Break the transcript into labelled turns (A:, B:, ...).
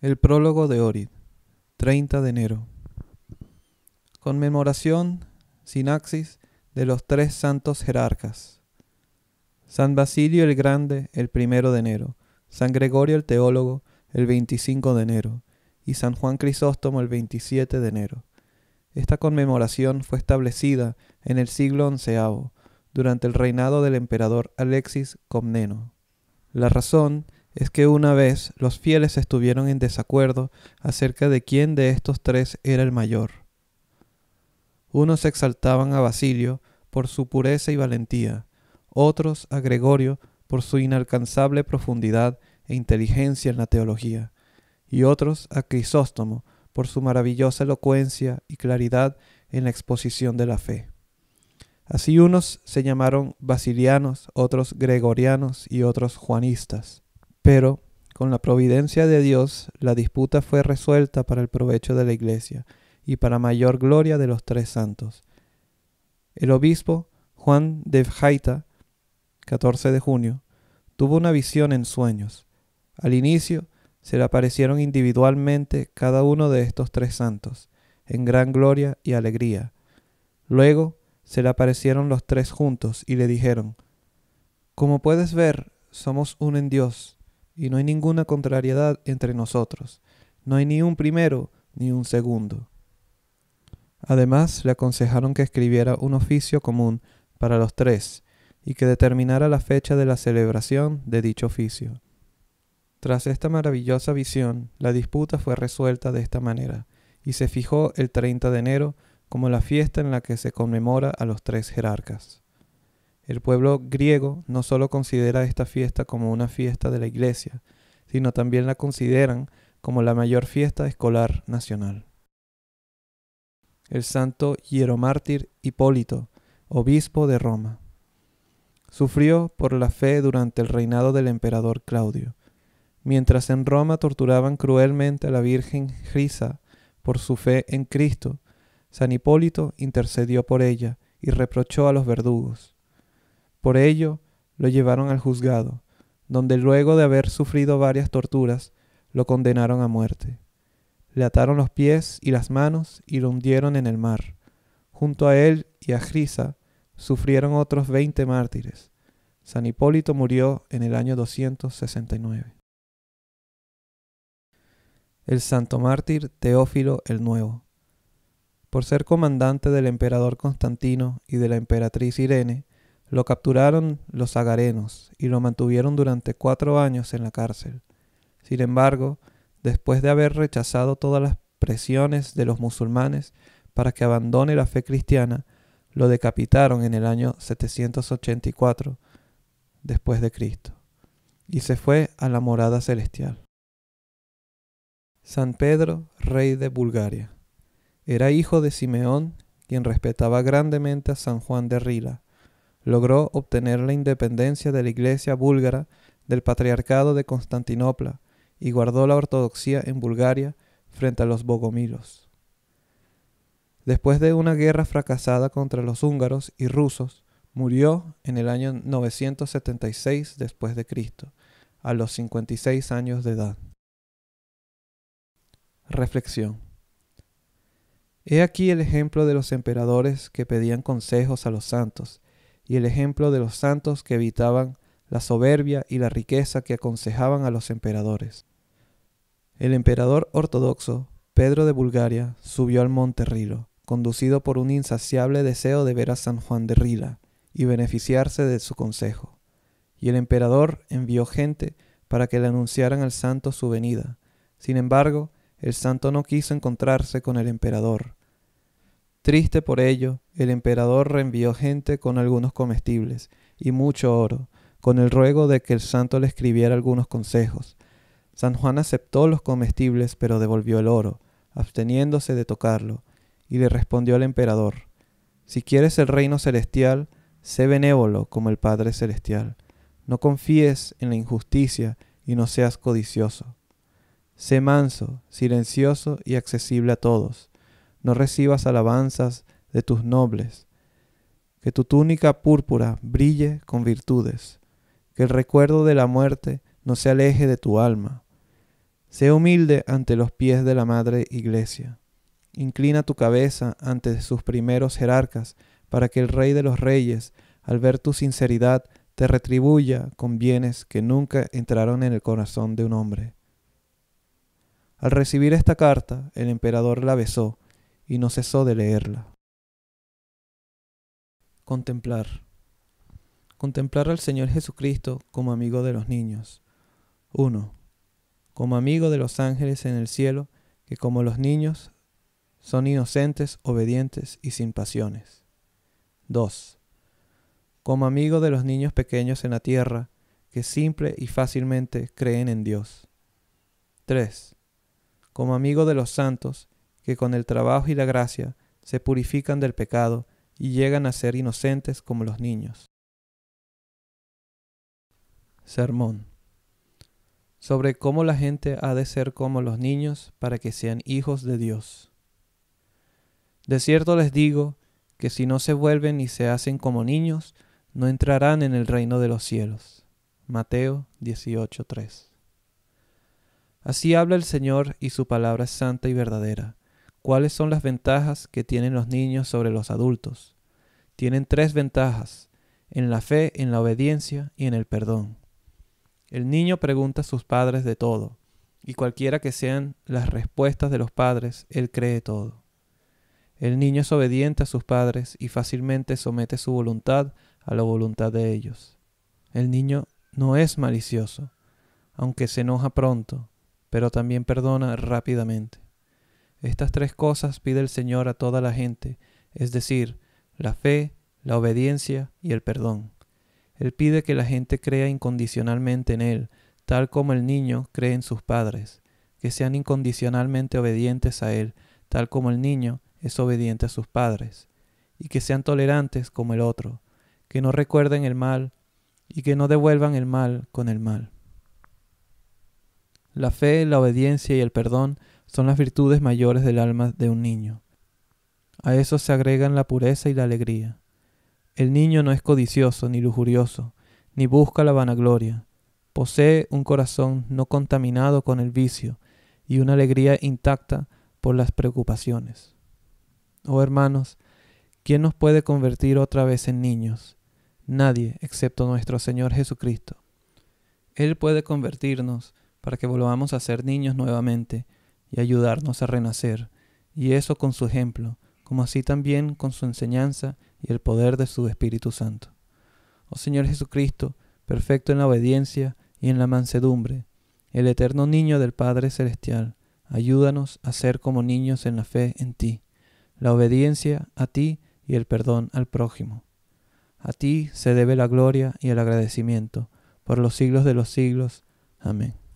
A: El prólogo de Orid, 30 de enero. Conmemoración, sinaxis, de los tres santos jerarcas. San Basilio el Grande, el primero de enero. San Gregorio el Teólogo, el 25 de enero. Y San Juan Crisóstomo, el 27 de enero. Esta conmemoración fue establecida en el siglo XI, durante el reinado del emperador Alexis Comneno. La razón es que una vez los fieles estuvieron en desacuerdo acerca de quién de estos tres era el mayor. Unos exaltaban a Basilio por su pureza y valentía, otros a Gregorio por su inalcanzable profundidad e inteligencia en la teología, y otros a Crisóstomo por su maravillosa elocuencia y claridad en la exposición de la fe. Así unos se llamaron basilianos, otros gregorianos y otros juanistas. Pero, con la providencia de Dios, la disputa fue resuelta para el provecho de la Iglesia y para mayor gloria de los tres santos. El obispo Juan de Jaita, 14 de junio, tuvo una visión en sueños. Al inicio se le aparecieron individualmente cada uno de estos tres santos, en gran gloria y alegría. Luego se le aparecieron los tres juntos y le dijeron, Como puedes ver, somos uno en Dios y no hay ninguna contrariedad entre nosotros. No hay ni un primero ni un segundo. Además, le aconsejaron que escribiera un oficio común para los tres y que determinara la fecha de la celebración de dicho oficio. Tras esta maravillosa visión, la disputa fue resuelta de esta manera, y se fijó el 30 de enero como la fiesta en la que se conmemora a los tres jerarcas. El pueblo griego no solo considera esta fiesta como una fiesta de la iglesia, sino también la consideran como la mayor fiesta escolar nacional. El santo hieromártir Hipólito, obispo de Roma, sufrió por la fe durante el reinado del emperador Claudio. Mientras en Roma torturaban cruelmente a la Virgen Grisa por su fe en Cristo, San Hipólito intercedió por ella y reprochó a los verdugos. Por ello, lo llevaron al juzgado, donde luego de haber sufrido varias torturas, lo condenaron a muerte. Le ataron los pies y las manos y lo hundieron en el mar. Junto a él y a Grisa sufrieron otros veinte mártires. San Hipólito murió en el año 269. El santo mártir Teófilo el Nuevo. Por ser comandante del emperador Constantino y de la emperatriz Irene, lo capturaron los agarenos y lo mantuvieron durante cuatro años en la cárcel. Sin embargo, después de haber rechazado todas las presiones de los musulmanes para que abandone la fe cristiana, lo decapitaron en el año 784 después de Cristo y se fue a la morada celestial. San Pedro, rey de Bulgaria, era hijo de Simeón, quien respetaba grandemente a San Juan de Rila, logró obtener la independencia de la Iglesia búlgara del Patriarcado de Constantinopla y guardó la ortodoxía en Bulgaria frente a los bogomilos. Después de una guerra fracasada contra los húngaros y rusos, murió en el año 976 después de Cristo, a los 56 años de edad. Reflexión. He aquí el ejemplo de los emperadores que pedían consejos a los santos y el ejemplo de los santos que evitaban la soberbia y la riqueza que aconsejaban a los emperadores. El emperador ortodoxo, Pedro de Bulgaria, subió al monte Rilo, conducido por un insaciable deseo de ver a San Juan de Rila y beneficiarse de su consejo. Y el emperador envió gente para que le anunciaran al santo su venida. Sin embargo, el santo no quiso encontrarse con el emperador, Triste por ello, el emperador reenvió gente con algunos comestibles y mucho oro, con el ruego de que el santo le escribiera algunos consejos. San Juan aceptó los comestibles, pero devolvió el oro, absteniéndose de tocarlo, y le respondió al emperador, Si quieres el reino celestial, sé benévolo como el Padre celestial. No confíes en la injusticia y no seas codicioso. Sé manso, silencioso y accesible a todos no recibas alabanzas de tus nobles. Que tu túnica púrpura brille con virtudes. Que el recuerdo de la muerte no se aleje de tu alma. Sé humilde ante los pies de la Madre Iglesia. Inclina tu cabeza ante sus primeros jerarcas para que el Rey de los Reyes, al ver tu sinceridad, te retribuya con bienes que nunca entraron en el corazón de un hombre. Al recibir esta carta, el emperador la besó y no cesó de leerla. Contemplar. Contemplar al Señor Jesucristo como amigo de los niños. 1. Como amigo de los ángeles en el cielo, que como los niños son inocentes, obedientes y sin pasiones. 2. Como amigo de los niños pequeños en la tierra, que simple y fácilmente creen en Dios. 3. Como amigo de los santos, que con el trabajo y la gracia se purifican del pecado y llegan a ser inocentes como los niños. Sermón sobre cómo la gente ha de ser como los niños para que sean hijos de Dios. De cierto les digo que si no se vuelven y se hacen como niños, no entrarán en el reino de los cielos. Mateo 18:3. Así habla el Señor y su palabra es santa y verdadera. ¿Cuáles son las ventajas que tienen los niños sobre los adultos? Tienen tres ventajas, en la fe, en la obediencia y en el perdón. El niño pregunta a sus padres de todo, y cualquiera que sean las respuestas de los padres, él cree todo. El niño es obediente a sus padres y fácilmente somete su voluntad a la voluntad de ellos. El niño no es malicioso, aunque se enoja pronto, pero también perdona rápidamente. Estas tres cosas pide el Señor a toda la gente, es decir, la fe, la obediencia y el perdón. Él pide que la gente crea incondicionalmente en Él, tal como el niño cree en sus padres, que sean incondicionalmente obedientes a Él, tal como el niño es obediente a sus padres, y que sean tolerantes como el otro, que no recuerden el mal y que no devuelvan el mal con el mal. La fe, la obediencia y el perdón son las virtudes mayores del alma de un niño. A eso se agregan la pureza y la alegría. El niño no es codicioso ni lujurioso, ni busca la vanagloria. Posee un corazón no contaminado con el vicio y una alegría intacta por las preocupaciones. Oh hermanos, ¿quién nos puede convertir otra vez en niños? Nadie excepto nuestro Señor Jesucristo. Él puede convertirnos para que volvamos a ser niños nuevamente y ayudarnos a renacer, y eso con su ejemplo, como así también con su enseñanza y el poder de su Espíritu Santo. Oh Señor Jesucristo, perfecto en la obediencia y en la mansedumbre, el eterno niño del Padre Celestial, ayúdanos a ser como niños en la fe en ti, la obediencia a ti y el perdón al prójimo. A ti se debe la gloria y el agradecimiento, por los siglos de los siglos. Amén.